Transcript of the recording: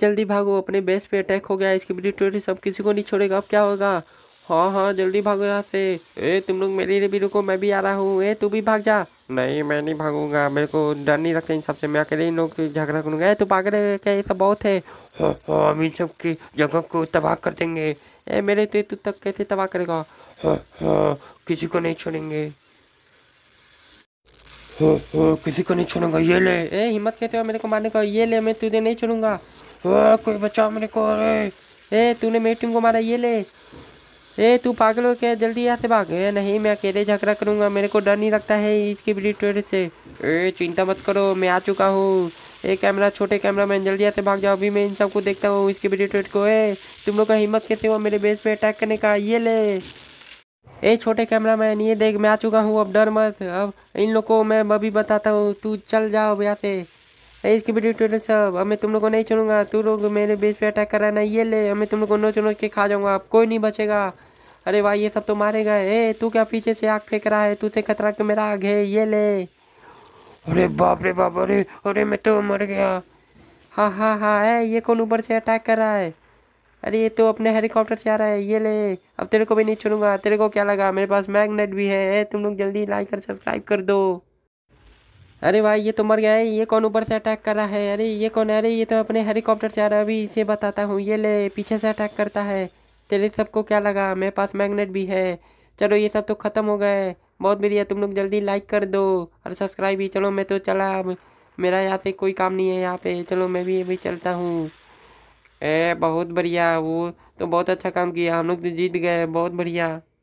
जल्दी भागो अपने बेस पे अटैक हो गया इसकी मिलिट्री सब किसी को नहीं छोड़ेगा अब क्या होगा हाँ हाँ जल्दी भागो यहाँ से ए तुम लोग मेरे लिए भी रुको मैं भी आ रहा हूँ ए तू भी भाग जा नहीं मैं नहीं भागूंगा मेरे को डर नहीं लगता इन सबसे मैं अकेले इन लोग झगड़ा करूँगा तू भाग रहे क्या ये सब बहुत है हाँ, हाँ, हम इन सब की जगह को तबाह कर देंगे ए मेरे तो तू तक कैसे तबाह करेगा हाँ, किसी को नहीं छोड़ेंगे हो हो किसी को नहीं छोड़ूंगा ये ले ए हिम्मत कैसे हो मेरे को मारने का ये ले मैं तुझे नहीं छोड़ूंगा वो कोई बचाओ मेरे को अरे ए तूने मेरी टीम को मारा ये ले ए तू पागल हो क्या जल्दी यहाँ से भाग ए, नहीं मैं अकेले झगड़ा करूँगा मेरे को डर नहीं लगता है इसकी ब्रिटेड से ए चिंता मत करो मैं आ चुका हूँ ए कैमरा छोटे कैमरा मैन जल्दी यहाँ से भाग जाओ अभी मैं इन सबको देखता हूँ इसकी ब्रिटेड को ए तुम लोग का हिम्मत कैसे हुआ मेरे बेस पर अटैक करने का ये ले ए छोटे कैमरा मैन ये देख मैं आ चुका हूँ अब डर मत अब इन लोग को मैं अभी बताता हूँ तू चल जाओ यहाँ से इसकी वीडियो ट्विटर सब अब मैं तुम लोग को नहीं चुनूंगा तू लोग मेरे बेस पे अटैक ना ये ले हमें तुम लोग को नो चुनो के खा जाऊंगा अब कोई नहीं बचेगा अरे भाई ये सब तो मारेगा ए तू क्या पीछे से आग फेंक रहा है तू से खतरा के मेरा आग है ये ले अरे बाप रे बाप अरे अरे मैं तो मर गया हाँ हाँ हाँ है ये कौन ऊपर से अटैक कर रहा है अरे ये तो अपने हेलीकॉप्टर से आ रहा है ये ले अब तेरे को भी नहीं चुनूंगा तेरे को क्या लगा मेरे पास मैग्नेट भी है तुम लोग जल्दी लाइक और सब्सक्राइब कर दो अरे भाई ये तो मर गया है ये कौन ऊपर से अटैक कर रहा है अरे ये कौन अरे ये तो अपने हेलीकॉप्टर से आ रहा है अभी इसे बताता हूँ ये ले पीछे से अटैक करता है तेरे सबको क्या लगा मेरे पास मैग्नेट भी है चलो ये सब तो ख़त्म हो गए बहुत बढ़िया तुम लोग जल्दी लाइक कर दो और सब्सक्राइब भी चलो मैं तो चला अब मेरा यहाँ से कोई काम नहीं है यहाँ पे चलो मैं भी अभी चलता हूँ ए बहुत बढ़िया वो तो बहुत अच्छा काम किया हम लोग तो जीत गए बहुत बढ़िया